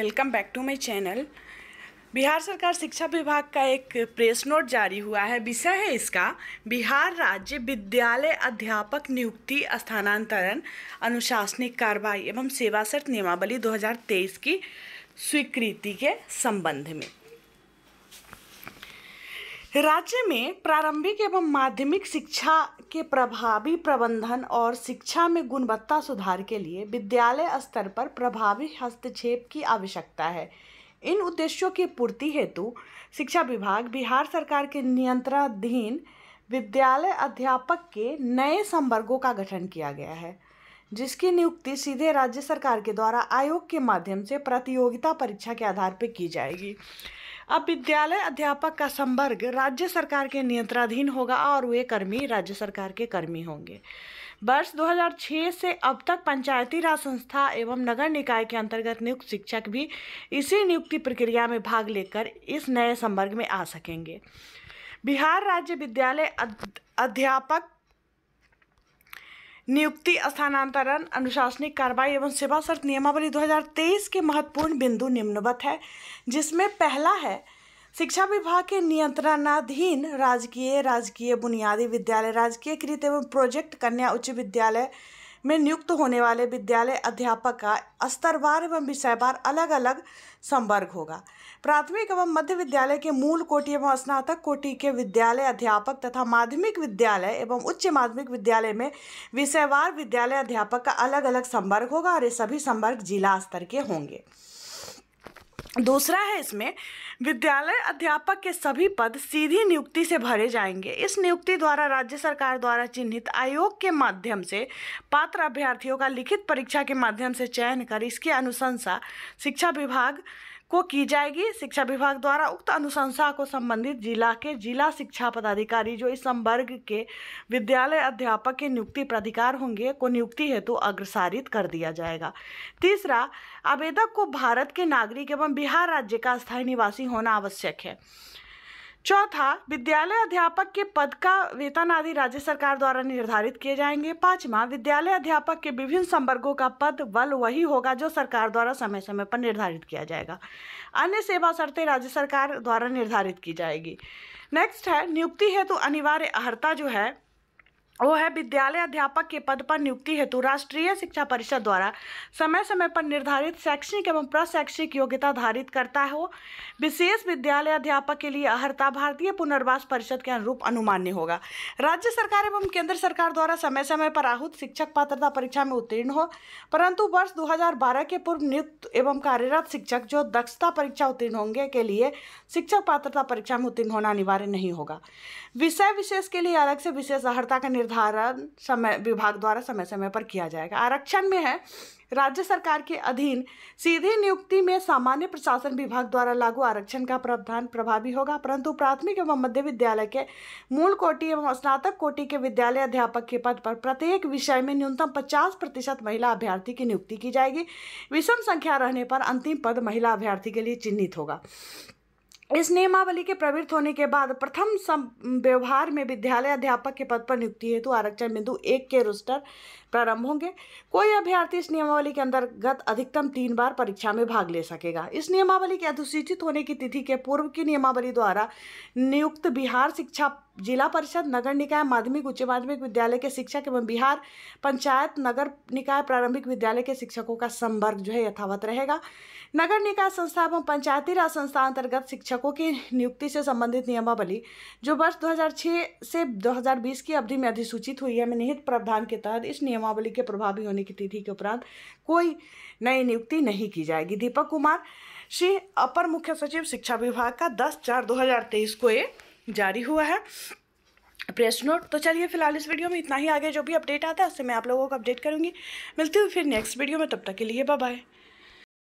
welcome back to my channel Bihar सरकार शिक्षा विभाग का एक प्रेस नोट जारी हुआ है विषय है इसका बिहार राज्य विद्यालय अध्यापक नियुक्ति स्थानांतरण अनुशासनिक कार्रवाई एवं सेवा शर्त नियमावली 2023 की स्वीकृति के संबंध में राज्य में प्रारंभिक एवं माध्यमिक शिक्षा के प्रभावी प्रबंधन और शिक्षा में गुणवत्ता सुधार के लिए विद्यालय स्तर पर प्रभावी हस्तक्षेप की आवश्यकता है इन उद्देश्यों की पूर्ति हेतु शिक्षा विभाग बिहार सरकार के नियंत्रणाधीन विद्यालय अध्यापक के नए संवर्गों का गठन किया गया है जिसकी नियुक्ति सीधे राज्य सरकार के द्वारा आयोग के माध्यम से प्रतियोगिता परीक्षा के आधार पर की जाएगी अब विद्यालय अध्यापक का संवर्ग राज्य सरकार के नियंत्रणाधीन होगा और वे कर्मी राज्य सरकार के कर्मी होंगे वर्ष 2006 से अब तक पंचायती राज संस्था एवं नगर निकाय के अंतर्गत नियुक्त शिक्षक भी इसी नियुक्ति प्रक्रिया में भाग लेकर इस नए संवर्ग में आ सकेंगे बिहार राज्य विद्यालय अध्यापक नियुक्ति स्थानांतरण अनुशासनिक कार्रवाई एवं सेवा शर्त नियमावली 2023 के महत्वपूर्ण बिंदु निम्नवत है जिसमें पहला है शिक्षा विभाग के नियंत्रणाधीन राजकीय राजकीय बुनियादी विद्यालय राजकीय कृत एवं प्रोजेक्ट कन्या उच्च विद्यालय में नियुक्त होने वाले विद्यालय अध्यापक का स्तरवार एवं विषयवार अलग अलग संवर्ग होगा प्राथमिक एवं मध्य विद्यालय के मूल कोटि एवं स्नातक कोटि के विद्यालय अध्यापक तथा माध्यमिक विद्यालय एवं उच्च माध्यमिक विद्यालय में विषयवार विद्यालय अध्यापक का अलग अलग संवर्ग होगा और ये सभी संवर्ग जिला स्तर के होंगे दूसरा है इसमें विद्यालय अध्यापक के सभी पद सीधी नियुक्ति से भरे जाएंगे इस नियुक्ति द्वारा राज्य सरकार द्वारा चिन्हित आयोग के माध्यम से पात्र अभ्यर्थियों का लिखित परीक्षा के माध्यम से चयन कर इसकी अनुशंसा शिक्षा विभाग को की जाएगी शिक्षा विभाग द्वारा उक्त अनुशंसा को संबंधित जिला के जिला शिक्षा पदाधिकारी जो इस संवर्ग के विद्यालय अध्यापक के नियुक्ति प्राधिकार होंगे को नियुक्ति हेतु अग्रसारित कर दिया जाएगा तीसरा आवेदक को भारत के नागरिक एवं बिहार राज्य का स्थायी निवासी होना आवश्यक है चौथा विद्यालय अध्यापक के पद का वेतन आदि राज्य सरकार द्वारा निर्धारित किए जाएंगे पांचवा विद्यालय अध्यापक के विभिन्न संवर्गों का पद बल वही होगा जो सरकार द्वारा समय समय पर निर्धारित किया जाएगा अन्य सेवा शर्तें राज्य सरकार द्वारा निर्धारित की जाएगी नेक्स्ट है नियुक्ति हेतु अनिवार्य अहर्ता जो है वो है विद्यालय अध्यापक के पद पर नियुक्ति हेतु राष्ट्रीय शिक्षा परिषद द्वारा समय समय पर निर्धारित शैक्षणिक एवं प्रशैक्षिक योग्यता धारित करता हो विशेष विद्यालय अध्यापक के लिए अहर्ता भारतीय पुनर्वास परिषद के अनुरूप अनुमान्य होगा राज्य सरकार एवं केंद्र सरकार द्वारा समय समय पर आहूत शिक्षक पात्रता परीक्षा में उत्तीर्ण हो परंतु वर्ष दो के पूर्व नियुक्त एवं कार्यरत शिक्षक जो दक्षता परीक्षा उत्तीर्ण होंगे के लिए शिक्षक पात्रता परीक्षा में उत्तीर्ण होना अनिवार्य नहीं होगा विषय विशेष के लिए अलग से विशेष अहर्ता का निर्धारण समय विभाग द्वारा समय समय पर किया जाएगा आरक्षण में है राज्य सरकार के अधीन सीधे नियुक्ति में सामान्य प्रशासन विभाग द्वारा लागू आरक्षण का प्रावधान प्रभावी होगा परंतु प्राथमिक एवं मध्य विद्यालय के मूल कोटि एवं स्नातक कोटि के विद्यालय अध्यापक के पद पर प्रत्येक विषय में न्यूनतम 50 प्रतिशत महिला अभ्यर्थी की नियुक्ति की जाएगी विषम संख्या रहने पर अंतिम पद महिला अभ्यर्थी के लिए चिन्हित होगा इस नियमावली के प्रवृत्त होने के बाद प्रथम सम व्यवहार में विद्यालय अध्यापक के पद पर नियुक्ति हेतु आरक्षण बिंदु एक के रोस्टर प्रारंभ होंगे कोई अभ्यर्थी इस नियमावली के अंतर्गत अधिकतम तीन बार परीक्षा में भाग ले सकेगा इस नियमावली के अधिसूचित होने की तिथि के पूर्व की नियमावली द्वारा नियुक्त बिहार शिक्षा जिला परिषद नगर निकाय माध्यमिक उच्च माध्यमिक विद्यालय के शिक्षक एवं बिहार पंचायत नगर निकाय प्रारंभिक विद्यालय के शिक्षकों का संवर्ग जो है यथावत रहेगा नगर निकाय संस्था एवं पंचायती राज संस्था अंतर्गत शिक्षकों की नियुक्ति से संबंधित नियमावली जो वर्ष 2006 से 2020 की अवधि में अधिसूचित हुई है निहित प्रावधान के तहत इस नियमावली के प्रभावी होने की तिथि के उपरांत कोई नई नियुक्ति नहीं की जाएगी दीपक कुमार श्री अपर मुख्य सचिव शिक्षा विभाग का दस चार दो को ये जारी हुआ है प्रेस नोट तो चलिए फिलहाल इस वीडियो में इतना ही आगे जो भी अपडेट आता है उससे मैं आप लोगों को अपडेट करूँगी मिलती हूँ फिर नेक्स्ट वीडियो में तब तक के लिए बाय